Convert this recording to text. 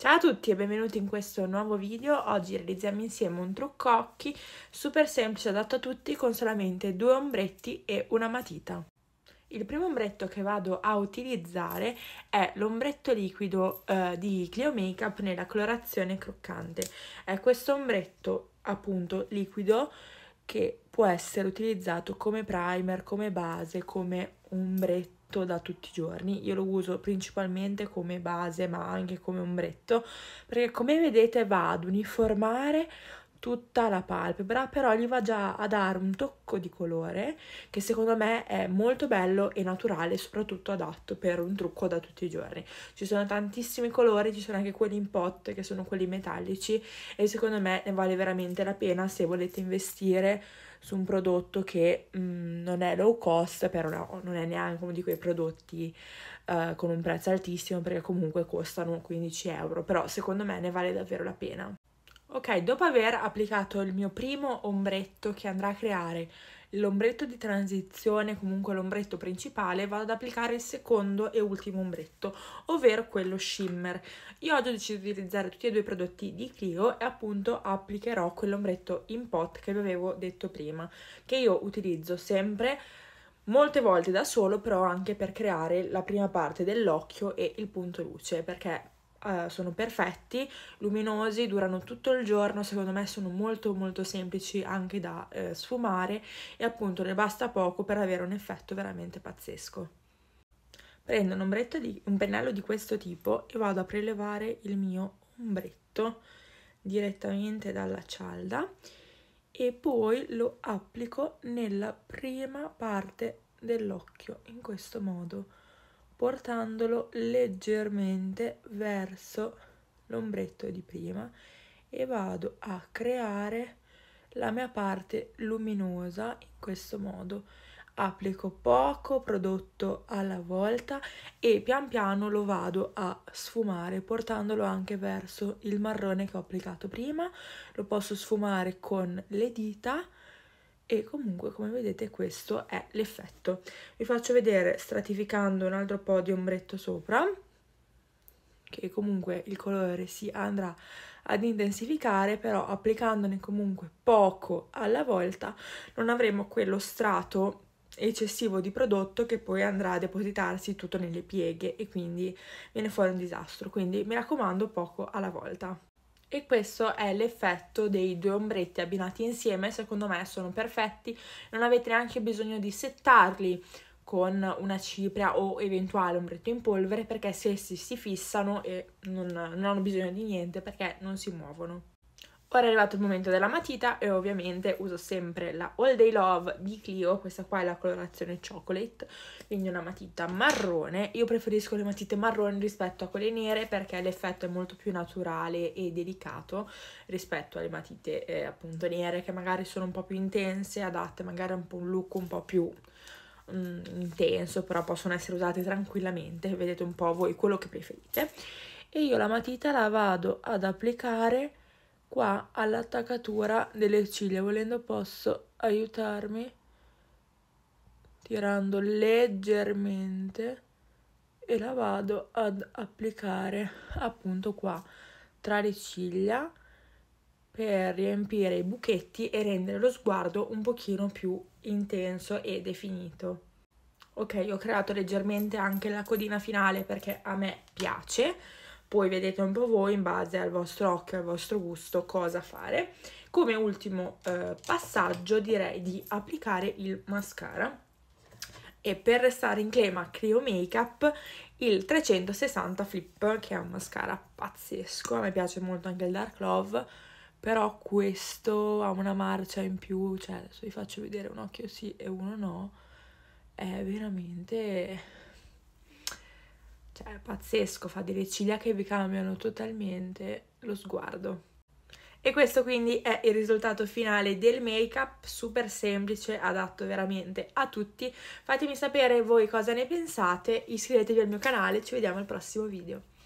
Ciao a tutti e benvenuti in questo nuovo video. Oggi realizziamo insieme un trucco occhi super semplice adatto a tutti con solamente due ombretti e una matita. Il primo ombretto che vado a utilizzare è l'ombretto liquido eh, di Clio Makeup nella colorazione croccante. È questo ombretto appunto liquido che può essere utilizzato come primer, come base, come ombretto fatto da tutti i giorni. Io lo uso principalmente come base, ma anche come ombretto, perché come vedete va ad uniformare tutta la palpebra, però gli va già a dare un tocco di colore che secondo me è molto bello e naturale, soprattutto adatto per un trucco da tutti i giorni. Ci sono tantissimi colori, ci sono anche quelli in pot che sono quelli metallici e secondo me ne vale veramente la pena se volete investire su un prodotto che mh, mm, non è low cost, però no, non è neanche uno di quei prodotti uh, con un prezzo altissimo perché comunque costano 15 euro, però secondo me ne vale davvero la pena. Ok, dopo aver applicato il mio primo ombretto che andrà a creare l'ombretto di transizione, comunque l'ombretto principale, vado ad applicare il secondo e ultimo ombretto, ovvero quello shimmer. Io oggi ho deciso di utilizzare tutti e due i prodotti di Clio e appunto applicherò quell'ombretto in pot che vi avevo detto prima, che io utilizzo sempre molte volte da solo però anche per creare la prima parte dell'occhio e il punto luce perché Uh, sono perfetti, luminosi, durano tutto il giorno, secondo me sono molto molto semplici anche da eh, sfumare e appunto ne basta poco per avere un effetto veramente pazzesco. Prendo un, ombretto di, un pennello di questo tipo e vado a prelevare il mio ombretto direttamente dalla cialda e poi lo applico nella prima parte dell'occhio in questo modo portandolo leggermente verso l'ombretto di prima e vado a creare la mia parte luminosa in questo modo applico poco prodotto alla volta e pian piano lo vado a sfumare portandolo anche verso il marrone che ho applicato prima lo posso sfumare con le dita e comunque come vedete questo è l'effetto vi faccio vedere stratificando un altro po' di ombretto sopra che comunque il colore si andrà ad intensificare però applicandone comunque poco alla volta non avremo quello strato eccessivo di prodotto che poi andrà a depositarsi tutto nelle pieghe e quindi viene fuori un disastro quindi mi raccomando poco alla volta e questo è l'effetto dei due ombretti abbinati insieme, secondo me sono perfetti, non avete neanche bisogno di settarli con una cipria o eventuale ombretto in polvere perché se si, si fissano e non, non hanno bisogno di niente perché non si muovono. Ora è arrivato il momento della matita e ovviamente uso sempre la All Day Love di Clio, questa qua è la colorazione chocolate, quindi una matita marrone. Io preferisco le matite marroni rispetto a quelle nere perché l'effetto è molto più naturale e delicato rispetto alle matite eh, appunto nere che magari sono un po' più intense, adatte magari a un, un look un po' più mh, mm, intenso, però possono essere usate tranquillamente, vedete un po' voi quello che preferite. E io la matita la vado ad applicare qua all'attaccatura delle ciglia volendo posso aiutarmi tirando leggermente e la vado ad applicare appunto qua tra le ciglia per riempire i buchetti e rendere lo sguardo un pochino più intenso e definito. Ok, ho creato leggermente anche la codina finale perché a me piace poi vedete un po' voi in base al vostro occhio, al vostro gusto cosa fare. Come ultimo eh, passaggio direi di applicare il mascara e per restare in clima Creo Makeup il 360 Flip che è un mascara pazzesco, a me piace molto anche il Dark Love però questo ha una marcia in più, cioè adesso vi faccio vedere un occhio sì e uno no, è veramente cioè, è pazzesco, fa delle ciglia che vi cambiano totalmente lo sguardo. E questo quindi è il risultato finale del make-up, super semplice, adatto veramente a tutti. Fatemi sapere voi cosa ne pensate, iscrivetevi al mio canale, ci vediamo al prossimo video.